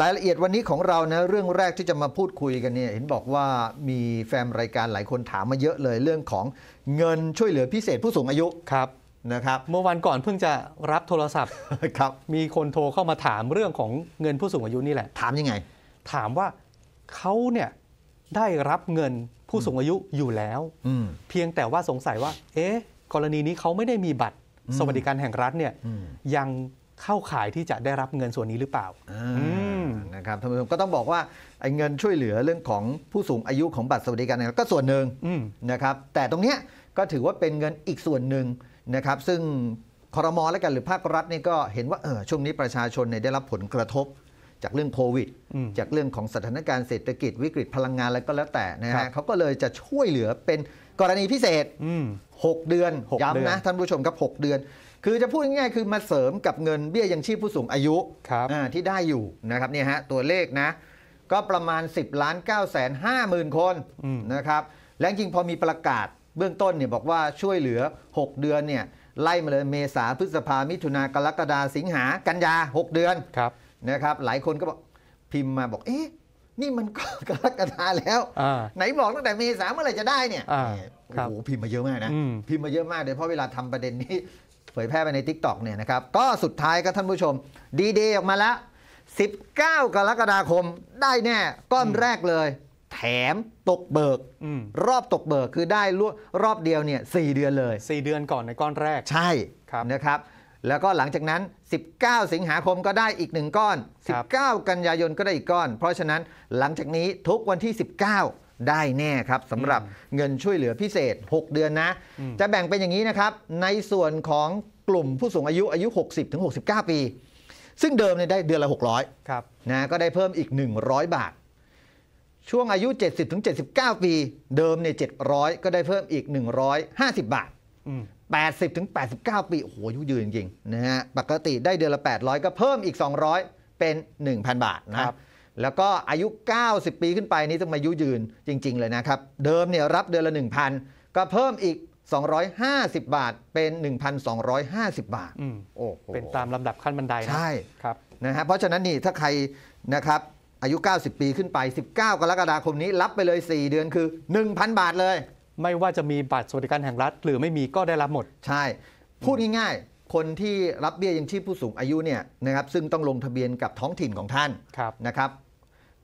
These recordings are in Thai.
รายละเอียดวันนี้ของเรานะเรื่องแรกที่จะมาพูดคุยกันเนี่ยเห็นบอกว่ามีแฟนรายการหลายคนถามมาเยอะเลยเรื่องของเงินช่วยเหลือพิเศษผู้สูงอายุครับนะครับเมื่อวันก่อนเพิ่งจะรับโทรศัพท์ครับมีคนโทรเข้ามาถามเรื่องของเงินผู้สูงอายุนี่แหละ ถามยังไง ถามว่าเขาเนี่ยได้รับเงินผู้สูงอายุอยู่แล้วเพียงแต่ว่าสงสัยว่า เอ๊ะกรณีนี้เขาไม่ได้มีบัตรสวัสดิการแห่งรัฐเนี่ยยังเข้าข่ายที่จะได้รับเงินส่วนนี้หรือเปล่านะครับท่านผู้ชมก็ต้องบอกว่าไอ้เงินช่วยเหลือเรื่องของผู้สูงอายุของบัตรสวัสดิการก็ส่วนหนึ่งนะครับแต่ตรงเนี้ยก็ถือว่าเป็นเงินอีกส่วนหนึ่งนะครับ ซึ่งคอรมอและกันหรือภาครัฐนี่ก็เห็นว่าเออช่วงนี้ประชาชนเนี่ยได้รับผลกระทบ จากเรื่องโควิด จากเรื่องของสถานการณ์เศรษฐกิจวิกฤตพลังงานอะไรก็แล้วแต่นะฮะเขาก็เลยจะช่วยเหลือเป็นกรณีพิเศษ6เดือนย้ำนะท่านผู้ชมครับ6 เดือนคือจะพูดง่ายๆคือมาเสริมกับเงินเบี้ยยังชีพผู้สูงอายุที่ได้อยู่นะครับเนี่ยฮะตัวเลขนะ ก็ประมาณ 10 ล้าน 9 5 0 0 0 0คนนะครับ และจริงพอมีประกาศเบื้องต้นเนี่ยบอกว่าช่วยเหลือ 6 เดือนเนี่ยไล่มาเลย เมษาพฤษภามิถุนากรกฎาสิงหากันยา 6 เดือนนะครับหลายคนก็บอกพิมพ์มาบอกเอ๊ะนี่มันก็กรกฎาแล้ว ไหนบอกตั้งแต่เมษาเมื่อไหร่จะได้เนี่ยโอ้โหพิมพ์มาเยอะมากนะ พิมพ์มาเยอะมากเลยเพราะเวลาทำประเด็นนี้เผยแพร่ไปในทิกต o k เนี่ยนะครับ ก็สุดท้ายก็ท่านผู้ชมดีเดย์ออกมาแล้ว19 กรกฎาคมได้แน่ก้อนแรกเลย แถมตกเบิก รอบตกเบิกคือได้รอบเดียวเนี่ยสเดือนเลย 4 เดือนก่อนในก้อนแรก ใช่นะครับแล้วก็หลังจากนั้น 19 สิงหาคมก็ได้อีก 1 ก้อน 19 กันยายนก็ได้อีกก้อน เพราะฉะนั้นหลังจากนี้ทุกวันที่ 19 ได้แน่ครับสำหรับเงินช่วยเหลือพิเศษ 6 เดือนนะ จะแบ่งเป็นอย่างนี้นะครับ ในส่วนของกลุ่มผู้สูงอายุอายุ 60ถึง69 ปี ซึ่งเดิมเนี่ยได้เดือนละ 600ครับนะ ก็ได้เพิ่มอีก 100 บาท ช่วงอายุ 70ถึง79 ปี เดิมเนี่ย700 ก็ได้เพิ่มอีก 150 บาท80ถึง89 ปี โอ้โหยุยืนจริงนะฮะปกติได้เดือนละ 800 ก็เพิ่มอีก 200 เป็น 1,000 บาทนะครับแล้วก็อายุ 90 ปีขึ้นไปนี้ต้องมายุยืนจริง ๆ เลยนะครับ เดิมเนี่ยรับเดือนละ 1,000 ก็เพิ่มอีก 250 บาทเป็น 1,250 บาทโอ้เป็นตามลำดับขั้นบันไดนะใช่ครับนะฮะเพราะฉะนั้นนี่ถ้าใครนะครับอายุ 90 ปีขึ้นไป 19 กรกฎาคมนี้รับไปเลย 4 เดือนคือ 1,000 บาทเลยไม่ว่าจะมีบัตรสวัสดิการแห่งรัฐหรือไม่มีก็ได้รับหมดใช่ พูดง่ายๆ คนที่รับเบี้ยยังชีพผู้สูงอายุเนี่ยนะครับซึ่งต้องลงทะเบียนกับท้องถิ่นของท่านนะครับ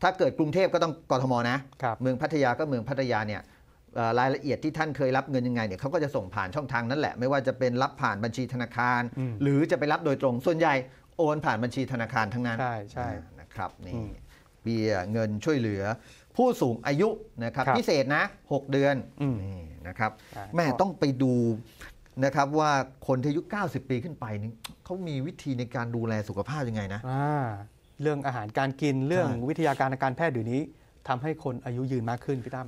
ถ้าเกิดกรุงเทพก็ต้องกทมนะเมืองพัทยาก็เมืองพัทยาเนี่ยรายละเอียดที่ท่านเคยรับเงินยังไงเนี่ยเขาก็จะส่งผ่านช่องทางนั้นแหละ ไม่ว่าจะเป็นรับผ่านบัญชีธนาคาร หรือจะไปรับโดยตรงส่วนใหญ่โอนผ่านบัญชีธนาคารทั้งนั้นใช่ใช่นะครับนี่เบี้ยเงินช่วยเหลือผู้สูงอายุนะครับพิเศษนะ 6 เดือนนี่นะครับแม่ต้องไปดูนะครับว่าคนที่อายุ 90 ปีขึ้นไปนี่เขามีวิธีในการดูแลสุขภาพยังไงนะเรื่องอาหารการกินเรื่องวิทยาการาการแพทย์เดี๋ยวนี้ทำให้คนอายุยืนมากขึ้นพี่ตั้ม